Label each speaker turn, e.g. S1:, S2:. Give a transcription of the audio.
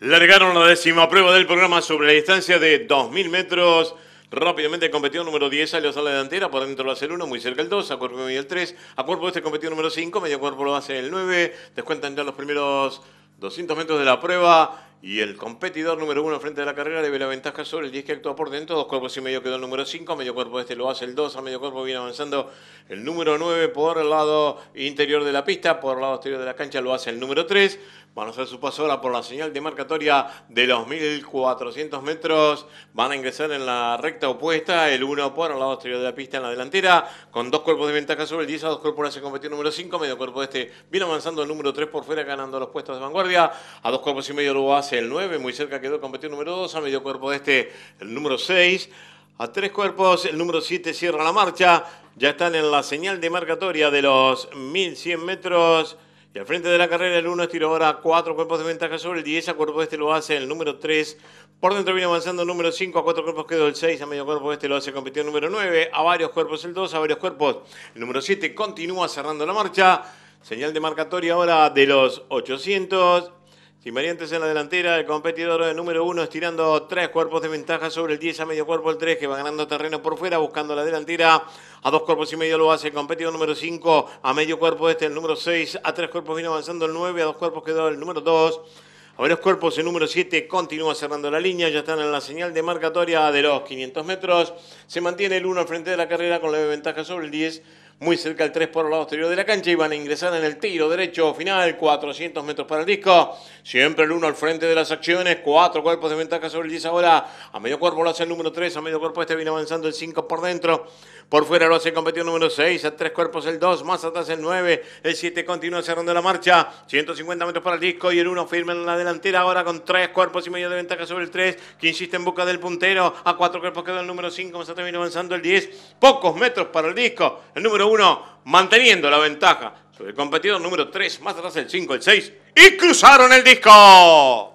S1: Largaron la décima prueba del programa sobre la distancia de 2.000 metros. Rápidamente el competidor número 10 salió a la delantera, por dentro lo hace el 1, muy cerca el 2, a cuerpo medio el 3, a cuerpo este competidor número 5, medio cuerpo lo hacer el 9, descuentan ya los primeros 200 metros de la prueba, y el competidor número uno frente de la carrera debe la ventaja sobre el 10 que actúa por dentro. Dos cuerpos y medio quedó el número 5. medio cuerpo este lo hace el 2. A medio cuerpo viene avanzando el número 9 por el lado interior de la pista. Por el lado exterior de la cancha lo hace el número 3. Van a hacer su paso ahora por la señal de marcatoria de los 1400 metros. Van a ingresar en la recta opuesta. El 1 por el lado exterior de la pista en la delantera. Con dos cuerpos de ventaja sobre el 10. A dos cuerpos lo hace competir el número 5. Medio cuerpo este viene avanzando el número 3 por fuera ganando los puestos de vanguardia. A dos cuerpos y medio lo hace el 9, muy cerca quedó el competidor número 2, a medio cuerpo de este el número 6, a tres cuerpos el número 7 cierra la marcha, ya están en la señal de marcatoria de los 1100 metros. Y al frente de la carrera el 1 estira ahora cuatro cuerpos de ventaja sobre el 10, a cuerpo este lo hace el número 3. Por dentro viene avanzando el número 5, a 4 cuerpos quedó el 6, a medio cuerpo este lo hace el el número 9, a varios cuerpos el 2, a varios cuerpos el número 7 continúa cerrando la marcha. Señal de marcatoria ahora de los 800. Sin variantes en la delantera, el competidor número uno estirando tres cuerpos de ventaja sobre el 10 a medio cuerpo, el 3 que va ganando terreno por fuera, buscando la delantera. A dos cuerpos y medio lo hace el competidor número 5, a medio cuerpo este, el número 6, a tres cuerpos viene avanzando el 9, a dos cuerpos quedó el número 2. A varios cuerpos el número 7 continúa cerrando la línea, ya están en la señal de marcatoria de los 500 metros. Se mantiene el 1 al frente de la carrera con la ventaja sobre el 10 muy cerca del 3 por el lado exterior de la cancha y van a ingresar en el tiro derecho final, 400 metros para el disco, siempre el 1 al frente de las acciones, 4 cuerpos de ventaja sobre el 10 ahora, a medio cuerpo lo hace el número 3, a medio cuerpo este viene avanzando el 5 por dentro, por fuera lo hace el competidor número 6, a tres cuerpos el 2, más atrás el 9, el 7 continúa cerrando la marcha, 150 metros para el disco y el 1 firme en la delantera ahora con tres cuerpos y medio de ventaja sobre el 3, que insiste en busca del puntero, a cuatro cuerpos queda el número 5, más atrás viene avanzando el 10, pocos metros para el disco, el número manteniendo la ventaja sobre el competidor número 3, más atrás el 5, el 6, y cruzaron el disco.